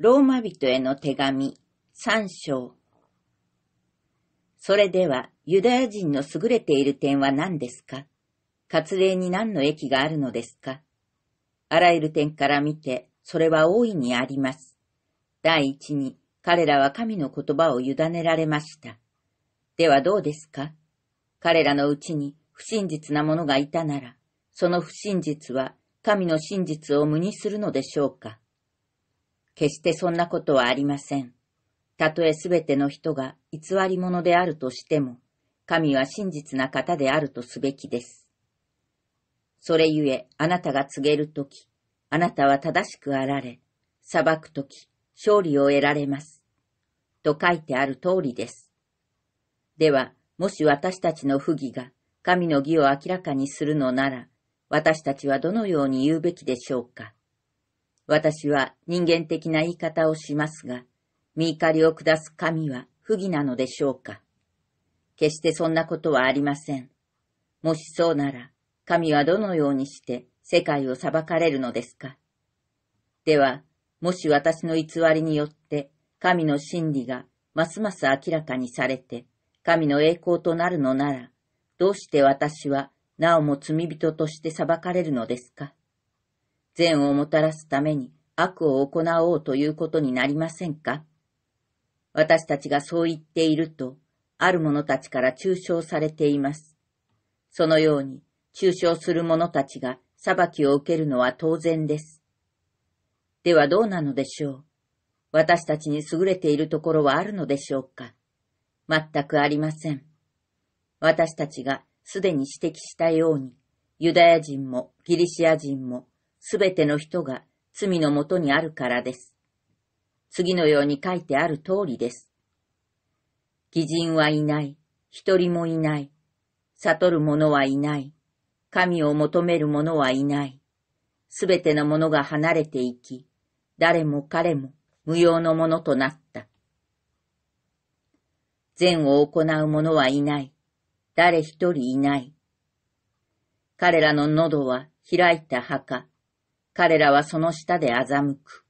ローマ人への手紙3章。それでは、ユダヤ人の優れている点は何ですか割礼に何の益があるのですかあらゆる点から見て、それは大いにあります。第一に、彼らは神の言葉を委ねられました。ではどうですか彼らのうちに不真実な者がいたなら、その不真実は神の真実を無にするのでしょうか決してそんなことはありません。たとえすべての人が偽り者であるとしても、神は真実な方であるとすべきです。それゆえ、あなたが告げるとき、あなたは正しくあられ、裁くとき、勝利を得られます。と書いてある通りです。では、もし私たちの不義が神の義を明らかにするのなら、私たちはどのように言うべきでしょうか。私は人間的な言い方をしますが、見怒りを下す神は不義なのでしょうか。決してそんなことはありません。もしそうなら、神はどのようにして世界を裁かれるのですか。では、もし私の偽りによって神の真理がますます明らかにされて、神の栄光となるのなら、どうして私はなおも罪人として裁かれるのですか。善をもたらすために悪を行おうということになりませんか私たちがそう言っていると、ある者たちから中傷されています。そのように、中傷する者たちが裁きを受けるのは当然です。ではどうなのでしょう私たちに優れているところはあるのでしょうか全くありません。私たちがすでに指摘したように、ユダヤ人もギリシア人もすべての人が罪のもとにあるからです。次のように書いてある通りです。偽人はいない、一人もいない、悟る者はいない、神を求める者はいない。すべてのものが離れていき、誰も彼も無用のものとなった。善を行う者はいない。誰一人いない。彼らの喉は開いた墓、彼らはその下で欺く。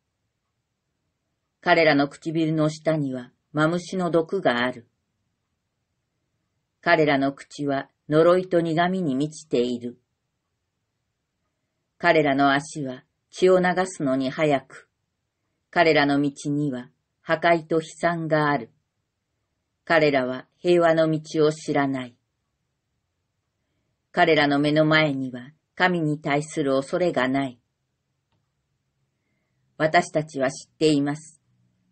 彼らの唇の下にはマムシの毒がある。彼らの口は呪いと苦みに満ちている。彼らの足は血を流すのに早く、彼らの道には破壊と悲惨がある。彼らは平和の道を知らない。彼らの目の前には神に対する恐れがない。私たちは知っています。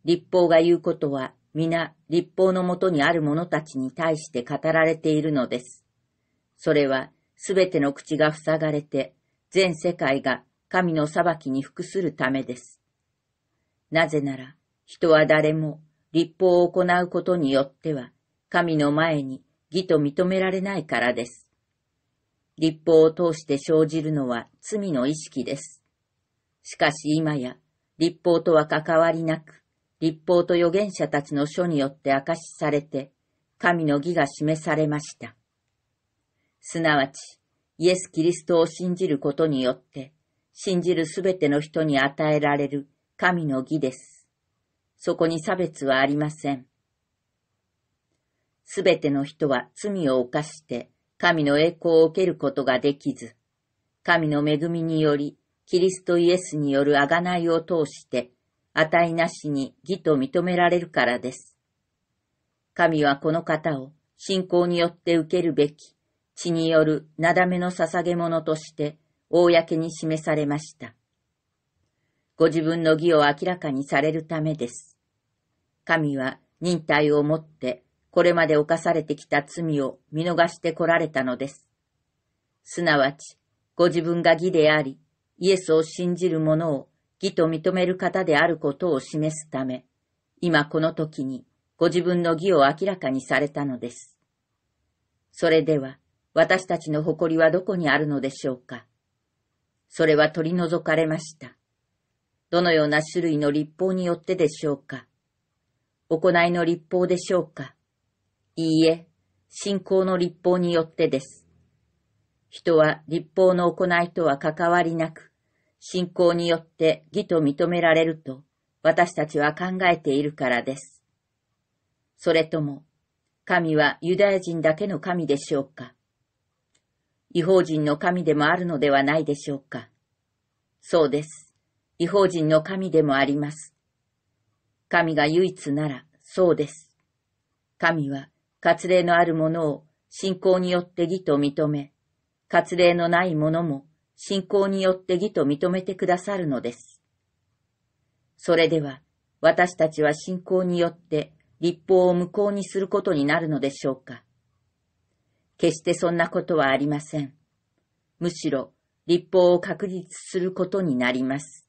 立法が言うことは皆立法のもとにある者たちに対して語られているのです。それはすべての口が塞がれて全世界が神の裁きに服するためです。なぜなら人は誰も立法を行うことによっては神の前に義と認められないからです。立法を通して生じるのは罪の意識です。しかし今や立法とは関わりなく、立法と預言者たちの書によって明かしされて、神の義が示されました。すなわち、イエス・キリストを信じることによって、信じるすべての人に与えられる神の義です。そこに差別はありません。すべての人は罪を犯して神の栄光を受けることができず、神の恵みによりキリストイエスによる贖いを通して、値なしに義と認められるからです。神はこの方を信仰によって受けるべき、血によるなだめの捧げ物として、公に示されました。ご自分の義を明らかにされるためです。神は忍耐をもって、これまで犯されてきた罪を見逃してこられたのです。すなわち、ご自分が義であり、イエスを信じる者を義と認める方であることを示すため、今この時にご自分の義を明らかにされたのです。それでは、私たちの誇りはどこにあるのでしょうかそれは取り除かれました。どのような種類の立法によってでしょうか行いの立法でしょうかいいえ、信仰の立法によってです。人は立法の行いとは関わりなく、信仰によって義と認められると私たちは考えているからです。それとも、神はユダヤ人だけの神でしょうか違法人の神でもあるのではないでしょうかそうです。違法人の神でもあります。神が唯一なら、そうです。神は、割礼のあるものを信仰によって義と認め、割礼のないものも信仰によって義と認めてくださるのです。それでは、私たちは信仰によって立法を無効にすることになるのでしょうか決してそんなことはありません。むしろ、立法を確立することになります。